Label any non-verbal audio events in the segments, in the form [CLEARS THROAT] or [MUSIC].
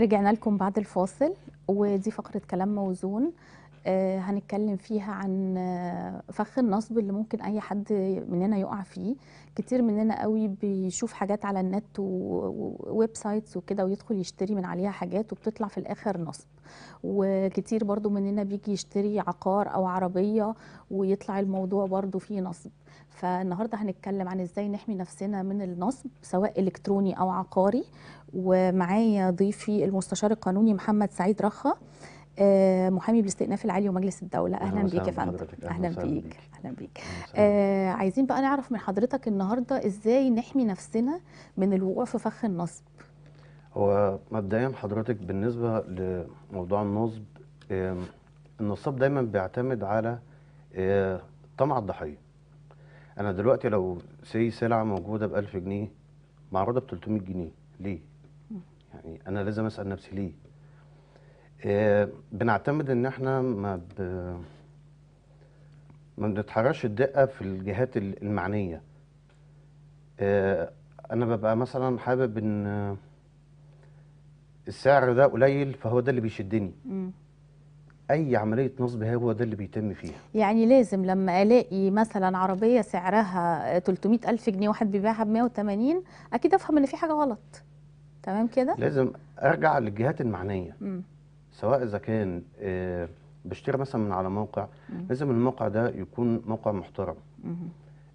رجعنا لكم بعد الفاصل ودي فقرة كلام موزون آه، هنتكلم فيها عن آه، فخ النصب اللي ممكن اي حد مننا يقع فيه كتير مننا قوي بيشوف حاجات على النت وويب سايتس وكده ويدخل يشتري من عليها حاجات وبتطلع في الاخر نصب وكتير برضو مننا بيجي يشتري عقار او عربيه ويطلع الموضوع برضو فيه نصب فالنهارده هنتكلم عن ازاي نحمي نفسنا من النصب سواء الكتروني او عقاري ومعايا ضيفي المستشار القانوني محمد سعيد رخه آه، محامي بالاستئناف العالي ومجلس الدوله اهلا بيك يا فندم اهلا بيك اهلا بيك آه عايزين بقى نعرف من حضرتك النهارده ازاي نحمي نفسنا من الوقوع في فخ النصب هو مبدئيا حضرتك بالنسبه لموضوع النصب آه النصاب دايما بيعتمد على آه طمع الضحيه انا دلوقتي لو سي سلعه موجوده ب 1000 جنيه معروضه ب 300 جنيه ليه يعني انا لازم اسال نفسي ليه آه، بنعتمد ان احنا ما ب... ما بنتحرش الدقه في الجهات المعنيه آه، انا ببقى مثلا حابب ان السعر ده قليل فهو ده اللي بيشدني اي عمليه نصب هو ده اللي بيتم فيها يعني لازم لما الاقي مثلا عربيه سعرها 300 الف جنيه واحد بيبيعها ب 180 اكيد افهم ان في حاجه غلط تمام كده لازم ارجع للجهات المعنيه م. سواء اذا كان آه، بشتري مثلا من على موقع لازم الموقع ده يكون موقع محترم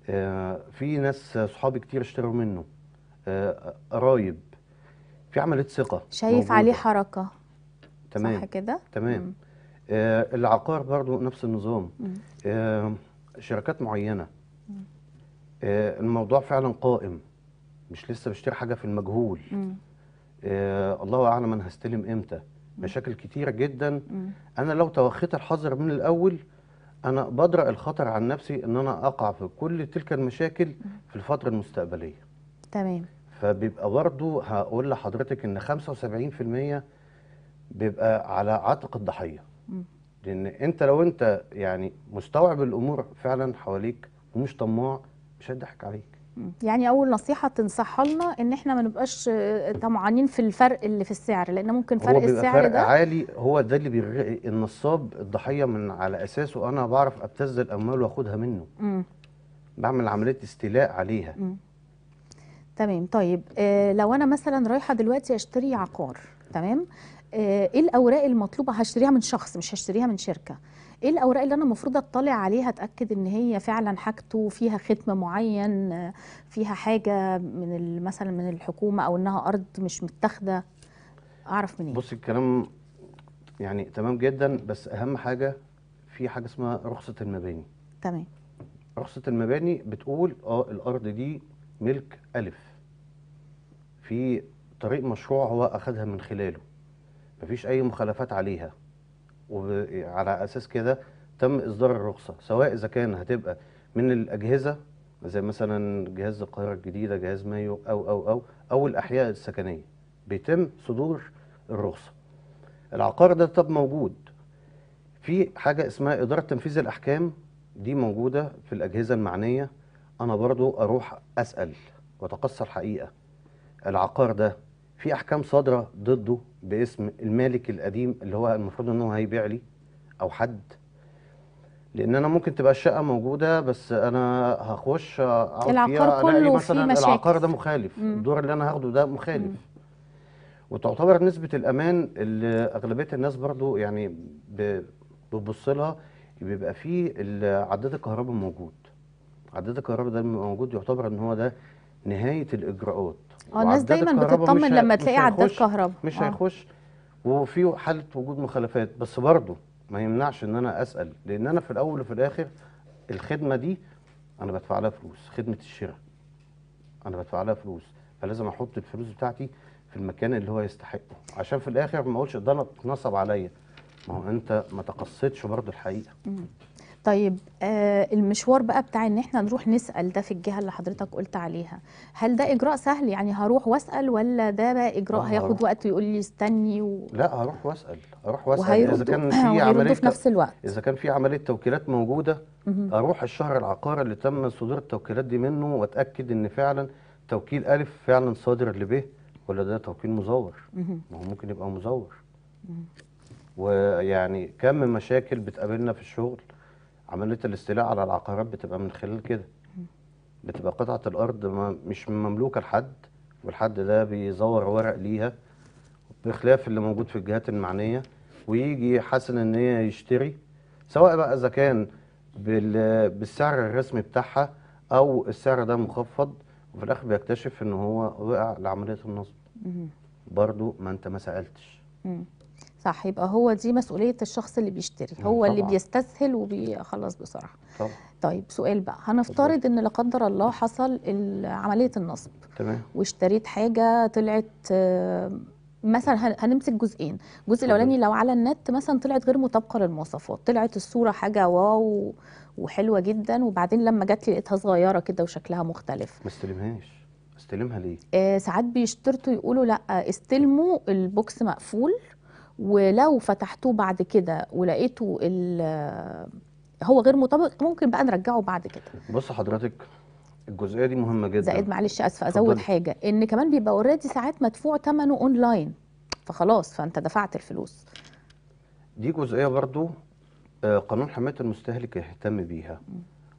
آه، في ناس صحابي كتير اشتروا منه آه، قرايب في عمليه ثقه شايف موجودة. عليه حركه تمام صح كده تمام آه العقار برضو نفس النظام آه شركات معينه آه الموضوع فعلا قائم مش لسه بشتري حاجه في المجهول آه الله اعلم انا هستلم امتى مشاكل كتيره جدا مم. انا لو توخيت الحذر من الاول انا بدرا الخطر عن نفسي ان انا اقع في كل تلك المشاكل مم. في الفتره المستقبليه تمام فبيبقى برضه هقول لحضرتك ان 75% بيبقى على عاتق الضحيه لان انت لو انت يعني مستوعب الامور فعلا حواليك ومش طماع مش هيضحك عليك يعني اول نصيحه تنصحها لنا ان احنا ما نبقاش طمعانين في الفرق اللي في السعر لان ممكن فرق السعر فرق ده عالي هو ده اللي بيغرق النصاب الضحيه من على اساسه انا بعرف ابتز الاموال واخدها منه مم. بعمل عمليه استيلاء عليها مم. تمام طيب آه لو انا مثلا رايحه دلوقتي اشتري عقار تمام آه، ايه الاوراق المطلوبه هشتريها من شخص مش هشتريها من شركه ايه الاوراق اللي انا المفروض اطلع عليها اتاكد ان هي فعلا حاجته فيها ختم معين فيها حاجه من مثلا من الحكومه او انها ارض مش متاخده اعرف منين إيه؟ بص الكلام يعني تمام جدا بس اهم حاجه في حاجه اسمها رخصه المباني تمام رخصه المباني بتقول اه الارض دي ملك الف في طريق مشروع هو اخذها من خلاله مفيش اي مخالفات عليها وعلى اساس كده تم اصدار الرخصه سواء اذا كان هتبقى من الاجهزه زي مثلا جهاز القاهره الجديده جهاز مايو او او او او الاحياء السكنيه بيتم صدور الرخصه العقار ده طب موجود في حاجه اسمها اداره تنفيذ الاحكام دي موجوده في الاجهزه المعنيه انا برضو اروح اسال واتقصى الحقيقه العقار ده في احكام صادره ضده باسم المالك القديم اللي هو المفروض ان هو هيبيع لي او حد لان انا ممكن تبقى الشقه موجوده بس انا هخش العقار كله مثلا في العقار ده مخالف مم. الدور اللي انا هاخده ده مخالف مم. وتعتبر نسبه الامان اللي اغلبيه الناس برضو يعني بتبص لها بيبقى فيه عداد الكهرباء موجود عداد الكهرباء ده موجود يعتبر ان هو ده نهايه الاجراءات اه الناس دايما بتطمن لما تلاقي عداد كهرباء مش آه. هيخش وفي حاله وجود مخالفات بس برضه ما يمنعش ان انا اسال لان انا في الاول وفي الاخر الخدمه دي انا بدفع لها فلوس خدمه الشراء انا بدفع لها فلوس فلازم احط الفلوس بتاعتي في المكان اللي هو يستحقه عشان في الاخر ما اقولش ده نصب عليا ما هو انت ما تقصيتش برضه الحقيقه طيب آه المشوار بقى بتاع ان احنا نروح نسال ده في الجهه اللي حضرتك قلت عليها هل ده اجراء سهل يعني هروح واسال ولا ده بقى اجراء آه، هياخد وقت ويقول لي استني و... لا هروح واسال هروح واسال اذا كان [CLEARS THROAT] في عمليه في نفس الوقت اذا كان في عمليه توكيلات موجوده اروح الشهر العقاري اللي تم صدور التوكيلات دي منه واتاكد ان فعلا توكيل الف فعلا صادر ل ب ولا ده توكيل مزور ما هو ممكن يبقى مزور ويعني كم مشاكل بتقابلنا في الشغل عمليه الاستيلاء على العقارات بتبقى من خلال كده بتبقى قطعه الارض مش مملوكه لحد والحد ده بيزور ورق ليها بخلاف اللي موجود في الجهات المعنيه ويجي حسن ان هي يشتري سواء بقى اذا كان بالسعر الرسمي بتاعها او السعر ده مخفض وفي الاخر بيكتشف ان هو وقع لعمليه النصب برضو ما انت ما سالتش صح يبقى هو دي مسؤوليه الشخص اللي بيشتري هو طبعا. اللي بيستسهل وبيخلص بسرعه طبعا. طيب سؤال بقى هنفترض ان لا قدر الله حصل عمليه النصب تمام واشتريت حاجه طلعت آه، مثلا هنمسك جزئين الجزء الاولاني لو على النت مثلا طلعت غير مطابقه للمواصفات طلعت الصوره حاجه واو وحلوه جدا وبعدين لما جت لي لقيتها صغيره كده وشكلها مختلف ما استلمهاش استلمها ليه؟ آه ساعات بيشترطوا يقولوا لا استلموا البوكس مقفول ولو فتحتوه بعد كده ولقيته هو غير مطابق ممكن بقى نرجعه بعد كده بص حضرتك الجزئيه دي مهمه جدا زائد معلش اسف ازود حاجه ان كمان بيبقى اوريدي ساعات مدفوع ثمنه اونلاين فخلاص فانت دفعت الفلوس دي جزئيه برضو آه، قانون حمايه المستهلك يهتم بيها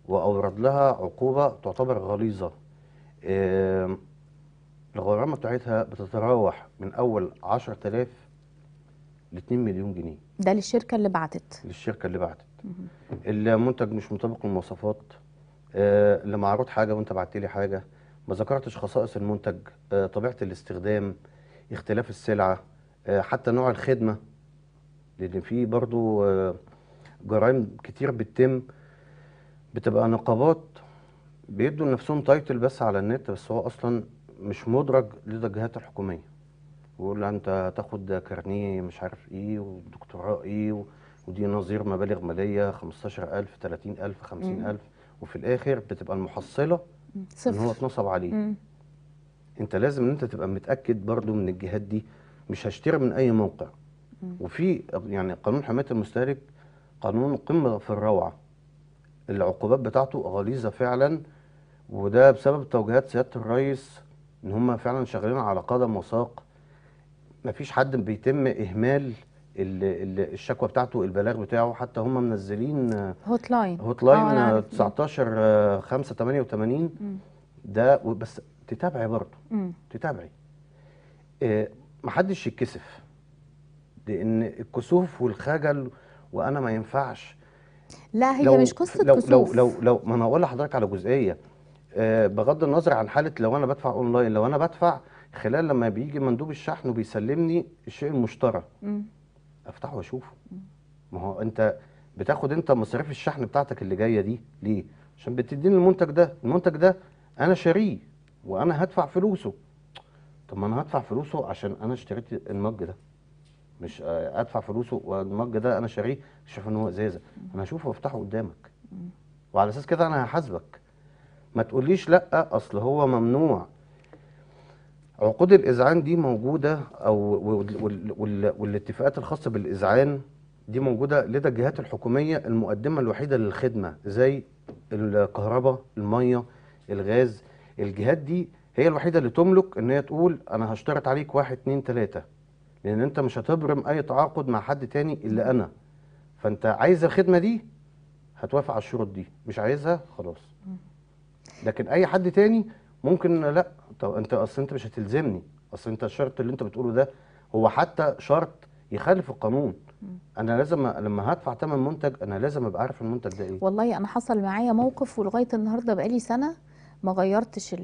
واورد لها عقوبه تعتبر غليظه الغرامه بتاعتها بتتراوح من اول 10000 ل 2 مليون جنيه ده للشركه اللي بعتت للشركه اللي بعتت المنتج مش مطابق للمواصفات آه اللي معروض حاجه وانت بعت لي حاجه ما ذكرتش خصائص المنتج آه طبيعه الاستخدام اختلاف السلعه آه حتى نوع الخدمه لان في برضو آه جرائم كتير بتتم بتبقى نقابات بيدوا لنفسهم تايتل بس على النت بس هو اصلا مش مدرج لدى الجهات الحكوميه ويقول لها انت تاخد كارنيه مش عارف ايه ودكتوراه ايه ودي نظير مبالغ ماليه 15000 30000 50000 وفي الاخر بتبقى المحصله صفر. ان هو اتنصب عليه مم. انت لازم ان انت تبقى متاكد برضو من الجهات دي مش هشتري من اي موقع مم. وفي يعني قانون حمايه المستهلك قانون قمه في الروعه العقوبات بتاعته غليظه فعلا وده بسبب توجيهات سياده الرئيس ان هم فعلا شغالين على قدم وساق مفيش حد بيتم اهمال الشكوى بتاعته البلاغ بتاعه حتى هم منزلين هوت لاين هوت لاين 19 5 88 ده بس تتابعي برضه تتابعي آه، محدش يتكسف لان الكسوف والخجل وانا ما ينفعش لا هي لو مش قصه لو كسوف لو لو لو ما انا هقول لحضرتك على جزئيه آه، بغض النظر عن حاله لو انا بدفع اونلاين لو انا بدفع خلال لما بيجي مندوب الشحن وبيسلمني الشيء المشترى افتحه واشوفه ما هو انت بتاخد انت مصاريف الشحن بتاعتك اللي جايه دي ليه عشان بتديني المنتج ده المنتج ده انا شاريه وانا هدفع فلوسه طب ما انا هدفع فلوسه عشان انا اشتريت المج ده مش ادفع فلوسه والمج ده انا شاريه شايف ان هو ازازه انا هشوفه وافتحه قدامك وعلى اساس كده انا هحاسبك ما تقوليش لا اصل هو ممنوع عقود الإذعان دي موجودة أو والاتفاقات الخاصة بالإذعان دي موجودة لدى الجهات الحكومية المقدمة الوحيدة للخدمة زي الكهرباء المية الغاز الجهات دي هي الوحيدة اللي تملك ان هي تقول انا هشترط عليك واحد اتنين تلاتة لان انت مش هتبرم اي تعاقد مع حد تاني الا انا فانت عايز الخدمة دي هتوافق على الشروط دي مش عايزها خلاص لكن اي حد تاني ممكن لا طب انت اصل انت مش هتلزمني اصل انت الشرط اللي انت بتقوله ده هو حتى شرط يخالف القانون انا لازم لما هدفع ثمن منتج انا لازم ابقى عارف المنتج ده ايه والله انا حصل معايا موقف ولغايه النهارده بقالي سنه ما غيرتش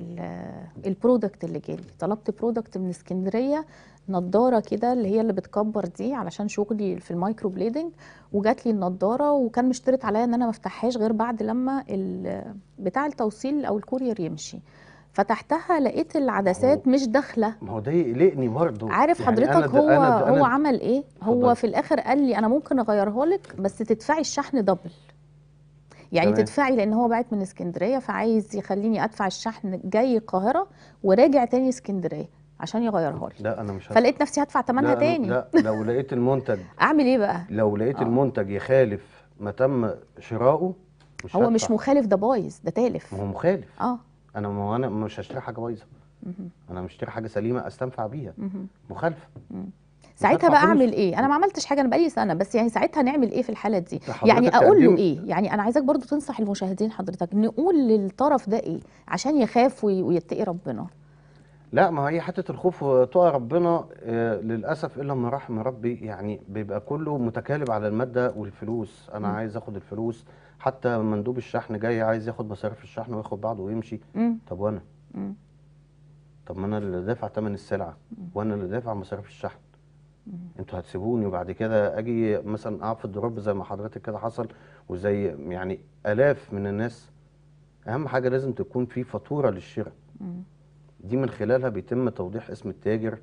البرودكت آه، اللي جالي طلبت برودكت من اسكندريه نضاره كده اللي هي اللي بتكبر دي علشان شغلي في المايكرو بليدنج وجات لي النضاره وكان مشترط عليا ان انا ما افتحهاش غير بعد لما بتاع التوصيل او الكورير يمشي فتحتها لقيت العدسات مش داخله ما هو ده يقلقني برضه عارف يعني حضرتك أنا هو أنا هو أنا عمل ايه هو في الاخر قال لي انا ممكن اغيرها لك بس تدفعي الشحن دبل يعني تمام. تدفعي لان هو بعت من اسكندريه فعايز يخليني ادفع الشحن جاي القاهره وراجع تاني اسكندريه عشان يغيرها لي لا انا مش هدفع. فلقيت نفسي هدفع ثمنها تاني لا لو لقيت المنتج [LAUGHS] اعمل ايه بقى لو لقيت آه. المنتج يخالف ما تم شراؤه مش هو هدفع. مش مخالف ده بايظ ده تالف هو مخالف اه انا ما هو انا مش هشتري حاجه بايظه انا مشتري حاجه سليمه استنفع بيها مخالفه ساعتها بقى اعمل ايه انا ما عملتش حاجه انا بقالي سنه بس يعني ساعتها نعمل ايه في الحاله دي يعني اقول له ايه يعني انا عايزاك برضو تنصح المشاهدين حضرتك نقول للطرف ده ايه عشان يخاف ويتقي ربنا لا ما هي حته الخوف وتقى ربنا آه، للاسف الا من رحم ربي يعني بيبقى كله متكالب على الماده والفلوس انا عايز اخد الفلوس حتى مندوب الشحن جاي عايز ياخد مصاريف الشحن وياخد بعضه ويمشي مم. طب وانا مم. طب ما انا اللي دافع ثمن السلعه مم. وانا اللي دافع مصاريف الشحن انتوا هتسيبوني وبعد كده اجي مثلا اقع في الدروب زي ما حضرتك كده حصل وزي يعني الاف من الناس اهم حاجه لازم تكون في فاتوره للشراء دي من خلالها بيتم توضيح اسم التاجر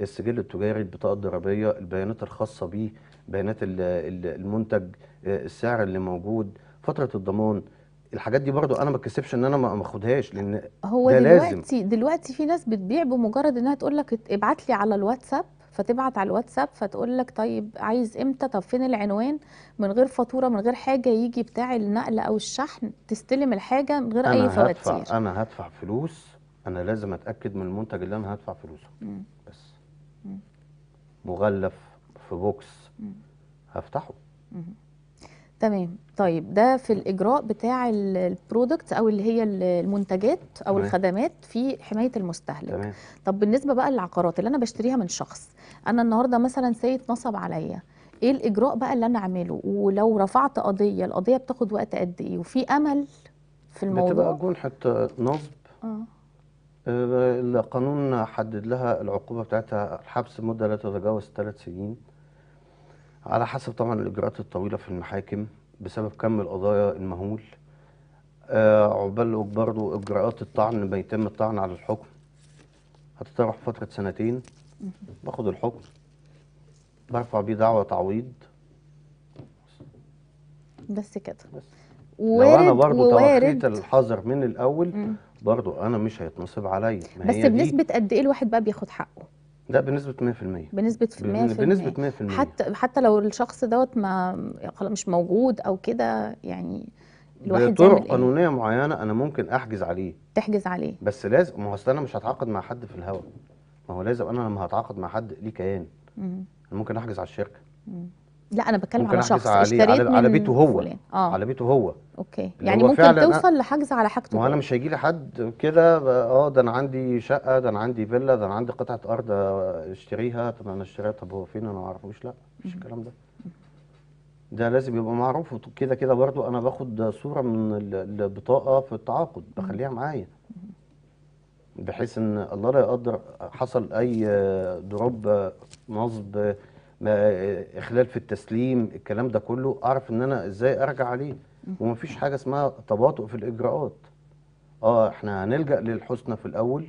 السجل التجاري البطاقه الضريبيه البيانات الخاصه بيه بيانات المنتج آه، السعر اللي موجود فتره الضمان الحاجات دي برضو انا ما اتكسبش ان انا ما اخدهاش لان هو ده دلوقتي لازم. دلوقتي في ناس بتبيع بمجرد انها تقول لك ابعت لي على الواتساب فتبعت على الواتساب فتقول لك طيب عايز امتى طب فين العنوان من غير فاتوره من غير حاجه يجي بتاع النقل او الشحن تستلم الحاجه من غير اي فواتير هدفع انا هدفع فلوس انا لازم اتاكد من المنتج اللي انا هدفع فلوسه مم. بس مم. مغلف في بوكس مم. هفتحه مم. تمام طيب ده في الاجراء بتاع البرودكت او اللي هي المنتجات او تمام. الخدمات في حمايه المستهلك تمام. طب بالنسبه بقى للعقارات اللي انا بشتريها من شخص انا النهارده مثلا سيد نصب عليا ايه الاجراء بقى اللي انا اعمله ولو رفعت قضيه القضيه بتاخد وقت قد ايه وفي امل في الموضوع بتبقى جنحه نصب اه, آه، القانون حدد لها العقوبه بتاعتها الحبس مده لا تتجاوز ثلاث سنين على حسب طبعا الإجراءات الطويلة في المحاكم بسبب كم القضايا المهول آه عقبال برضه إجراءات الطعن بيتم الطعن على الحكم هتتراوح فترة سنتين باخد الحكم برفع بيه دعوة تعويض بس كده بس وارد لو انا برضه توخيت الحذر من الاول برضه انا مش هيتنصب عليا بس بنسبه قد ايه الواحد بقى بياخد حقه لا بنسبة 100% بنسبة 100% بنسبة 100% حتى حتى لو الشخص دوت ما مش موجود او كده يعني الواحد بطرق إيه؟ قانونية معينة انا ممكن احجز عليه تحجز عليه بس لازم ما هو اصل انا مش هتعاقد مع حد في الهواء ما هو لازم انا لما هتعاقد مع حد ليه كيان مم. انا ممكن احجز على الشركة مم. لا انا بتكلم على شخص اشتريت على, بيته هو آه. على بيته هو اوكي يعني هو ممكن توصل لحجز على حاجته ما انا مش هيجي لي حد كده اه ده انا عندي شقه ده انا عندي فيلا ده انا عندي قطعه ارض اشتريها طب انا اشتريها طب هو فين انا ما اعرفوش لا مش الكلام ده ده لازم يبقى معروف وكده كده برضو انا باخد صوره من البطاقه في التعاقد بخليها معايا بحيث ان الله لا يقدر حصل اي دروب نصب اخلال في التسليم الكلام ده كله اعرف ان انا ازاي ارجع عليه ومفيش حاجه اسمها تباطؤ في الاجراءات اه احنا هنلجا للحسنى في الاول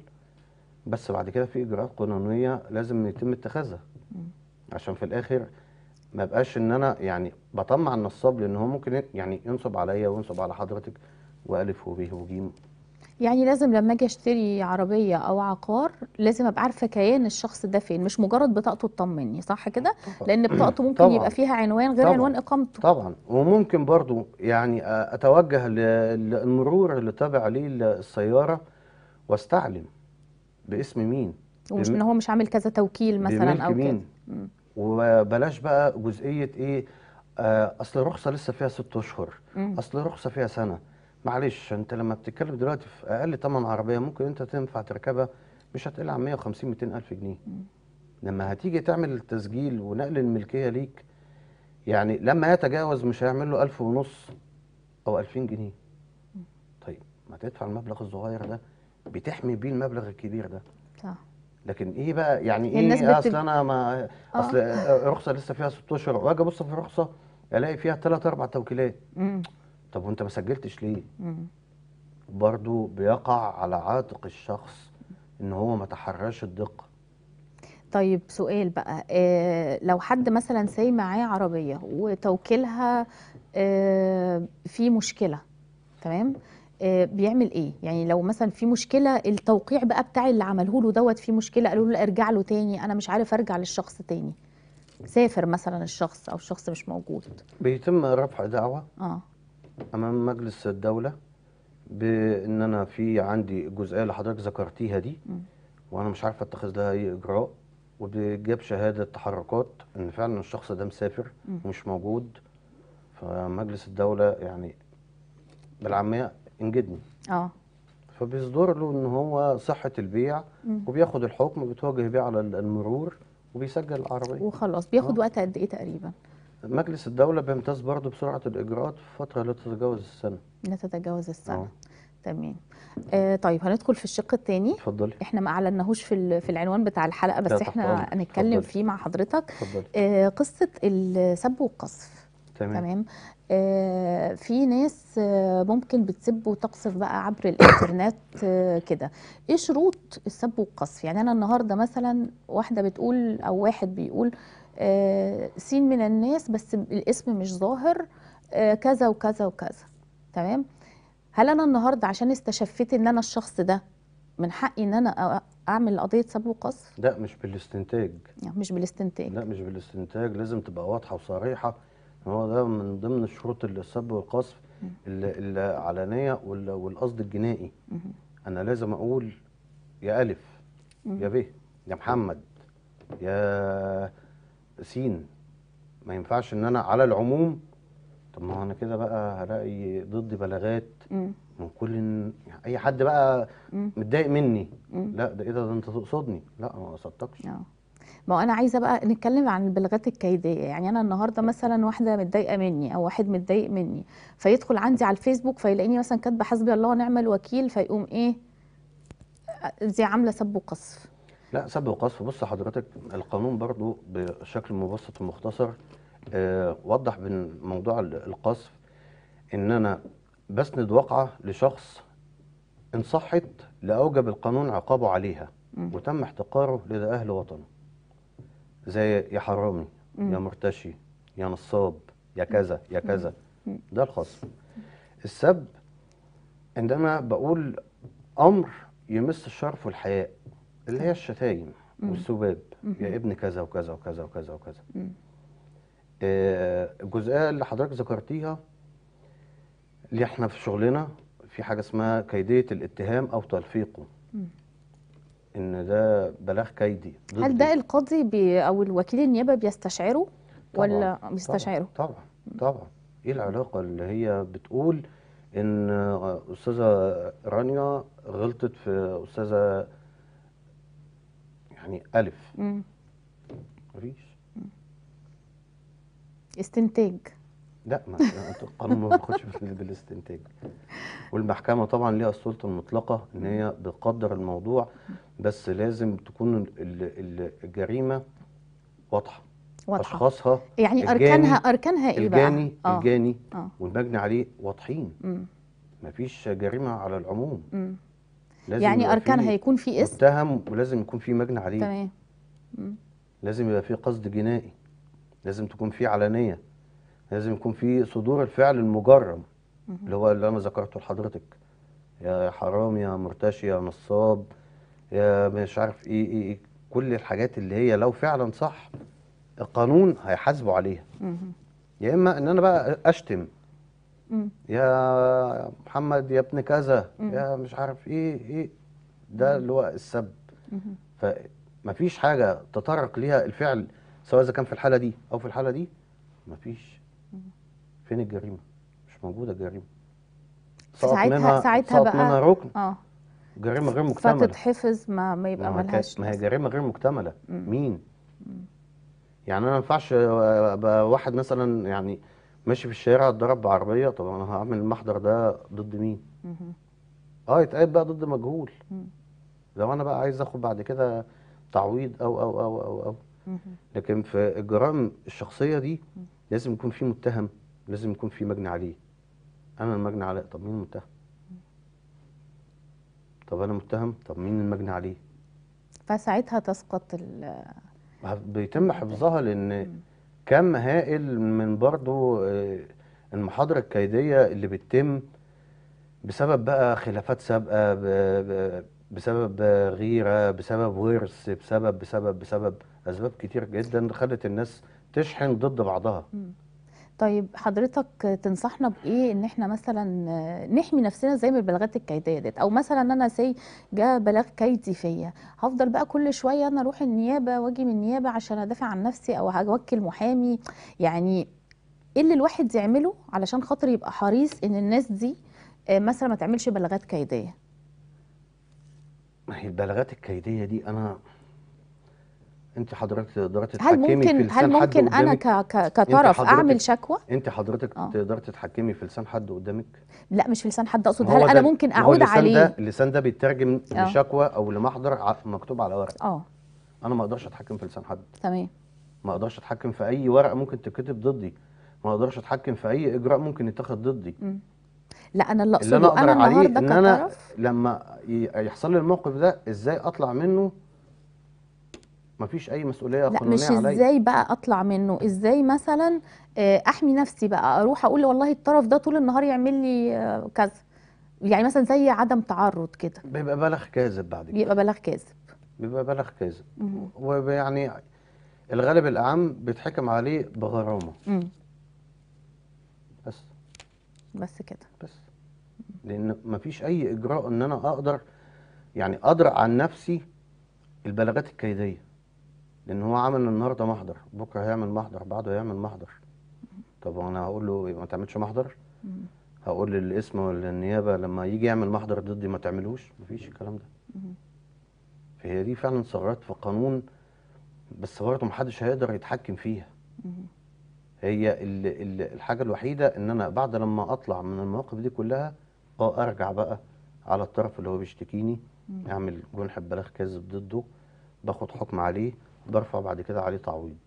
بس بعد كده في اجراءات قانونيه لازم يتم اتخاذها عشان في الاخر ما بقاش ان انا يعني بطمع النصاب لان هو ممكن يعني ينصب عليا وينصب على حضرتك والف وب وجيم يعني لازم لما اجي اشتري عربيه او عقار لازم ابقى عارفه كيان الشخص ده فين مش مجرد بطاقته تطمني صح كده لان بطاقته [CLEARS THROAT] ممكن طبعًا. يبقى فيها عنوان غير طبعًا. عنوان اقامته طبعا وممكن برضو يعني اتوجه للمرور اللي تابع عليه السياره واستعلم باسم مين ومش ان هو مش عامل كذا توكيل مثلا او كده وبلاش بقى جزئيه ايه آه، اصل الرخصه لسه فيها ست اشهر اصل الرخصه فيها سنه معلش انت لما بتتكلم دلوقتي في اقل ثمن عربيه ممكن انت تنفع تركبها مش هتقل عن 150 200 الف جنيه لما هتيجي تعمل التسجيل ونقل الملكيه ليك يعني لما يتجاوز مش هيعمل له 1000 ونص او 2000 جنيه طيب ما تدفع المبلغ الصغير ده بتحمي بيه المبلغ الكبير ده صح لكن ايه بقى يعني ايه الناس اصل انا ما آه. اصل آه. رخصه لسه فيها 6 اشهر واجي ابص في الرخصه الاقي فيها ثلاث اربع توكيلات طب وانت ما سجلتش ليه برضه بيقع على عاتق الشخص ان هو ما تحراش الدقه طيب سؤال بقى إيه لو حد مثلا ساي معاه عربيه وتوكيلها إيه في مشكله تمام إيه بيعمل ايه يعني لو مثلا في مشكله التوقيع بقى بتاع اللي عمله له دوت في مشكله قالوا له ارجع له تاني انا مش عارف ارجع للشخص تاني سافر مثلا الشخص او الشخص مش موجود بيتم رفع دعوه اه امام مجلس الدوله بان انا في عندي الجزئيه اللي حضرتك ذكرتيها دي وانا مش عارف اتخذ لها اي اجراء وبجاب شهاده تحركات ان فعلا الشخص ده مسافر ومش موجود فمجلس الدوله يعني بالعاميه انجدني اه فبيصدر له ان هو صحه البيع وبياخد الحكم بيتوجه بيه على المرور وبيسجل العربيه وخلاص بياخد آه. وقت قد ايه تقريبا مجلس الدولة بيمتاز برضه بسرعة الإجراءات في فترة لا تتجاوز السنة لا تتجاوز السنة تمام آه طيب هندخل في الشق الثاني اتفضلي احنا ما اعلناهوش في في العنوان بتاع الحلقه بس احنا هنتكلم فيه مع حضرتك آه قصه السب والقصف. تمام, تمام. آه، في ناس آه، ممكن بتسب وتقصف بقى عبر الانترنت آه، كده ايه شروط السب والقصف يعني انا النهارده مثلا واحده بتقول او واحد بيقول سين من الناس بس الاسم مش ظاهر كذا وكذا وكذا تمام هل انا النهارده عشان استشفيت ان انا الشخص ده من حقي ان انا اعمل قضيه سب وقصف لا مش بالاستنتاج يعني مش بالاستنتاج لا مش بالاستنتاج لازم تبقى واضحه وصريحه هو ده من ضمن الشروط السب والقصف العلنيه والقصد الجنائي انا لازم اقول يا الف يا ب يا محمد يا سين ما ينفعش ان انا على العموم طب ما انا كده بقى هلاقي ضدي بلاغات من كل إن... اي حد بقى متضايق مني لا ده ايه ده انت تقصدني لا ما قصدتكش آه. ما هو انا عايزه بقى نتكلم عن البلاغات الكيديه يعني انا النهارده مثلا واحده متضايقه مني او واحد متضايق مني فيدخل عندي على الفيسبوك فيلاقيني مثلا كاتبه حسبي الله ونعم الوكيل فيقوم ايه دي عامله سب وقصف لا سب وقصف بص حضرتك القانون برضو بشكل مبسط ومختصر آه، وضح من موضوع القصف ان انا بسند وقعه لشخص ان صحت لاوجب القانون عقابه عليها وتم احتقاره لدى اهل وطنه زي يا حرامي يا مرتشي يا نصاب يا كذا يا كذا ده الخصم السب عندما بقول امر يمس الشرف والحياء اللي هي الشتايم والسباب يا ابن كذا وكذا وكذا وكذا وكذا آه الجزئيه اللي حضرتك ذكرتيها اللي احنا في شغلنا في حاجه اسمها كيديه الاتهام او تلفيقه ان ده بلاغ كيدي هل ده القاضي بي او الوكيل النيابه بيستشعره ولا بيستشعره طبعا طبعا ايه العلاقه اللي هي بتقول ان استاذه رانيا غلطت في استاذه يعني الف مفيش استنتاج لا ما [LAUGHS] القانون ما بياخدش بالاستنتاج والمحكمه طبعا ليها السلطه المطلقه ان هي بتقدر الموضوع بس لازم تكون الجريمه واضحه واضحه اشخاصها يعني اركانها اركانها ايه بقى الجاني آه. الجاني آه. والمجني عليه واضحين مفيش جريمه على العموم لازم يعني اركانها يكون في اسم متهم ولازم يكون في مجني عليه تمام لازم يبقى في قصد جنائي لازم تكون في علانيه لازم يكون في صدور الفعل المجرم اللي هو اللي انا ذكرته لحضرتك يا حرام يا مرتشي يا نصاب يا مش عارف ايه ايه, إيه. كل الحاجات اللي هي لو فعلا صح القانون هيحاسبه عليها يا اما ان انا بقى اشتم يا محمد يا ابن كذا يا مش عارف ايه ايه ده اللي هو السب فمفيش حاجه تطرق ليها الفعل سواء اذا كان في الحاله دي او في الحاله دي مفيش فين الجريمه مش موجوده الجريمه ساعتها منها ساعتها بقى منها ركن اه جريمه غير مكتمله فتتحفظ ما, ما يبقى ما ملهاش ما هي جريمه غير مكتمله مم. مين مم. يعني انا ما ينفعش آه، ابقى واحد مثلا يعني ماشي في الشارع اتضرب بعربيه طب انا هعمل المحضر ده ضد مين؟ مم. اه يتقال بقى ضد مجهول مم. لو انا بقى عايز اخد بعد كده تعويض او او او او او لكن في الجرائم الشخصيه دي لازم يكون في متهم لازم يكون في مجني عليه انا المجني عليه طب مين المتهم طب انا متهم طب مين المجني عليه فساعتها تسقط ال بيتم حفظها لان كم هائل من برضو آه، المحاضرة الكيدية اللي بتتم بسبب بقى خلافات سابقة بسبب غيرة بسبب ورث بسبب بسبب بسبب أسباب كتير جدا خلت الناس تشحن ضد بعضها طيب حضرتك تنصحنا بايه ان احنا مثلا نحمي نفسنا زي من البلاغات الكيديه ديت او مثلا انا سي جاء بلاغ كيدي فيا هفضل بقى كل شويه انا اروح النيابه واجي من النيابه عشان ادافع عن نفسي او اوكل محامي يعني ايه اللي الواحد يعمله علشان خاطر يبقى حريص ان الناس دي آه، مثلا ما تعملش بلاغات كيديه ما هي البلاغات الكيديه دي انا انت حضرتك تقدري تتحكمي في لسان هل ممكن هل ممكن انا كطرف اعمل شكوى انت حضرتك آه. تقدري تتحكمي في لسان حد قدامك لا مش في لسان حد اقصد هل انا ممكن اعود عليه ده اللسان ده بيترجم آه. لشكوى او لمحضر مكتوب على ورق اه انا ما اقدرش اتحكم في لسان حد تمام ما اقدرش اتحكم في اي ورقه ممكن تتكتب ضدي ما اقدرش اتحكم في اي اجراء ممكن يتاخد ضدي لا انا اللي اقصده انا النهارده كطرف ان انا لما يحصل لي الموقف ده ازاي اطلع منه مفيش اي مسؤوليه لا مش علي. ازاي بقى اطلع منه ازاي مثلا آه، احمي نفسي بقى اروح اقول والله الطرف ده طول النهار يعمل لي آه، كذا يعني مثلا زي عدم تعرض كده بيبقى بلغ كاذب بعد كده بيبقى بلغ كاذب بيبقى بلغ كاذب ويعني الغالب الاعم بيتحكم عليه بغرامه بس بس كده بس لان مفيش اي اجراء ان انا اقدر يعني اضرع عن نفسي البلاغات الكيديه لان هو عمل النهارده محضر بكره هيعمل محضر بعده هيعمل محضر طب انا هقول له ما تعملش محضر هقول للاسم ولا النيابه لما يجي يعمل محضر ضدي ما تعملوش مفيش الكلام ده فهي دي فعلا ثغرات في قانون بس برضه محدش هيقدر يتحكم فيها هي ال ال الحاجه الوحيده ان انا بعد لما اطلع من المواقف دي كلها اه ارجع بقى على الطرف اللي هو بيشتكيني اعمل جنح ببلاغ كذب ضده باخد حكم عليه برفع بعد كده عليه تعويض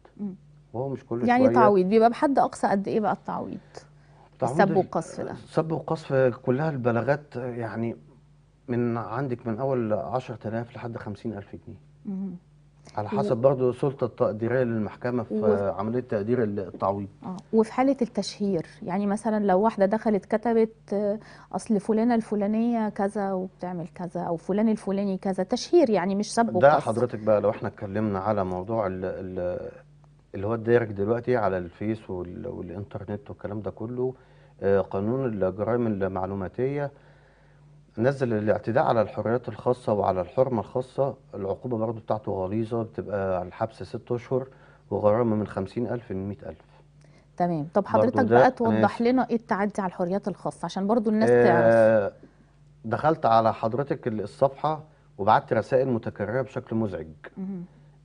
وهو مش كل يعني شوية تعويض بيبقى بحد اقصى قد ايه بقى التعويض السب والقصف ده السب والقصف كلها البلاغات يعني من عندك من اول 10000 لحد 50000 جنيه على حسب برضه السلطه التقديريه للمحكمه في و... عمليه تقدير التعويض اه وفي حاله التشهير يعني مثلا لو واحده دخلت كتبت آه، اصل فلانه الفلانيه كذا وبتعمل كذا او فلان الفلاني كذا تشهير يعني مش سب ده حضرتك بقى لو احنا اتكلمنا على موضوع ال اللي هو الدارج دلوقتي على الفيس والانترنت والكلام ده كله آه، قانون الجرائم المعلوماتيه نزل الاعتداء على الحريات الخاصة وعلى الحرمة الخاصة العقوبة برضه بتاعته غليظة بتبقى الحبس ست أشهر وغرامة من خمسين ألف لمية ألف تمام طب حضرتك بقى توضح لنا ايه التعدي على الحريات الخاصة عشان برضه الناس آه تعرف دخلت على حضرتك الصفحة وبعت رسائل متكررة بشكل مزعج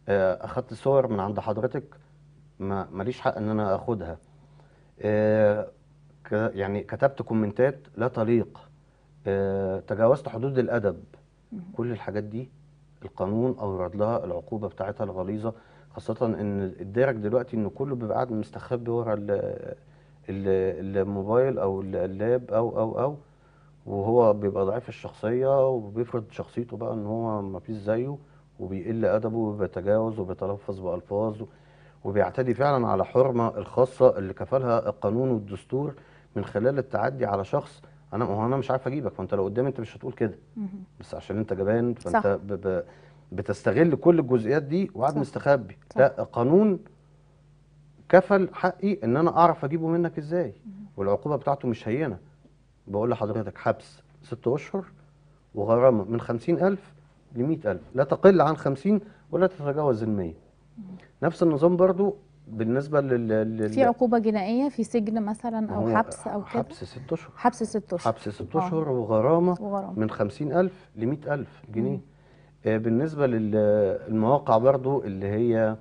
آه أخدت صور من عند حضرتك ماليش حق إن أنا أخدها آه يعني كتبت كومنتات لا تليق آه، تجاوزت حدود الادب كل الحاجات دي القانون اورد لها العقوبه بتاعتها الغليظه خاصه ان الدارج دلوقتي ان كله بيبقى قاعد مستخبي ورا الموبايل او اللاب او او او وهو بيبقى ضعيف الشخصيه وبيفرض شخصيته بقى ان هو ما فيش زيه وبيقل ادبه وبيتجاوز وبيتلفظ بالفاظ وبيعتدي فعلا على حرمه الخاصه اللي كفلها القانون والدستور من خلال التعدي على شخص انا هو انا مش عارف اجيبك فانت لو قدامي انت مش هتقول كده بس عشان انت جبان فانت صح. ب... ب... بتستغل كل الجزئيات دي وقاعد مستخبي لا قانون كفل حقي ان انا اعرف اجيبه منك ازاي والعقوبه بتاعته مش هينه بقول لحضرتك حبس ست اشهر وغرامه من 50000 ل 100000 لا تقل عن 50 ولا تتجاوز ال 100 نفس النظام برضو بالنسبه لل, في عقوبه جنائيه في سجن مثلا او حبس او كده حبس ست اشهر حبس ست اشهر حبس ست آه. اشهر وغرامه, وغرامة من 50000 ل 100000 جنيه آه بالنسبه للمواقع برضو اللي هي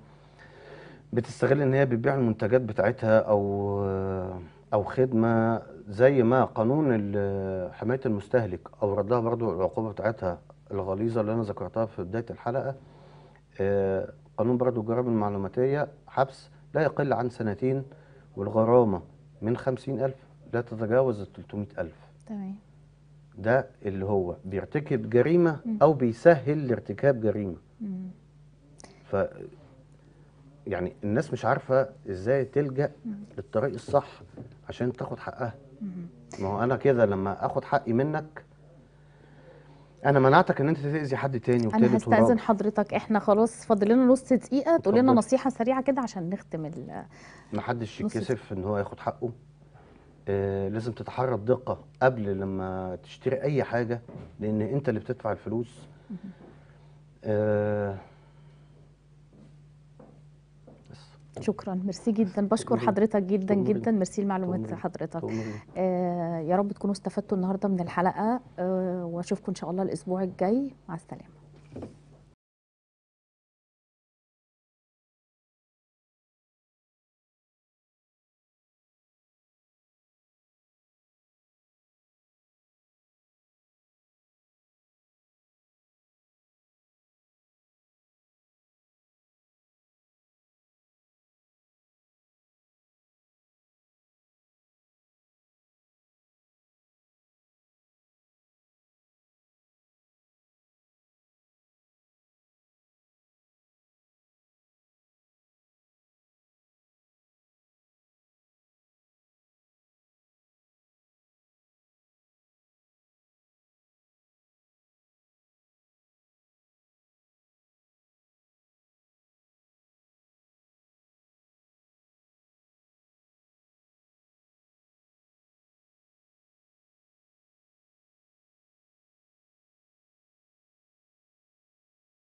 بتستغل ان هي بتبيع المنتجات بتاعتها او او خدمه زي ما قانون حمايه المستهلك اورد لها برضو العقوبه بتاعتها الغليظه اللي انا ذكرتها في بدايه الحلقه آه قانون برضو الجرائم المعلوماتيه حبس لا يقل عن سنتين والغرامة من 50000 لا تتجاوز ال 300000 تمام ده اللي هو بيرتكب جريمة مم. أو بيسهل لارتكاب جريمة ف يعني الناس مش عارفة إزاي تلجأ للطريق الصح عشان تاخد حقها ما هو أنا كده لما أخد حقي منك انا منعتك ان انت تاذي حد تاني انا هستاذن حضرتك احنا خلاص فاضل لنا نص دقيقه تقول لنا نصيحه سريعه كده عشان نختم ال محدش يتكسف ان هو ياخد حقه آه لازم تتحرى الدقه قبل لما تشتري اي حاجه لان انت اللي بتدفع الفلوس آه شكرا ميرسي جدا بشكر حضرتك جدا جدا ميرسي المعلومات حضرتك آه يا رب تكونوا استفدتوا النهارده من الحلقه آه واشوفكم ان شاء الله الاسبوع الجاي مع السلامه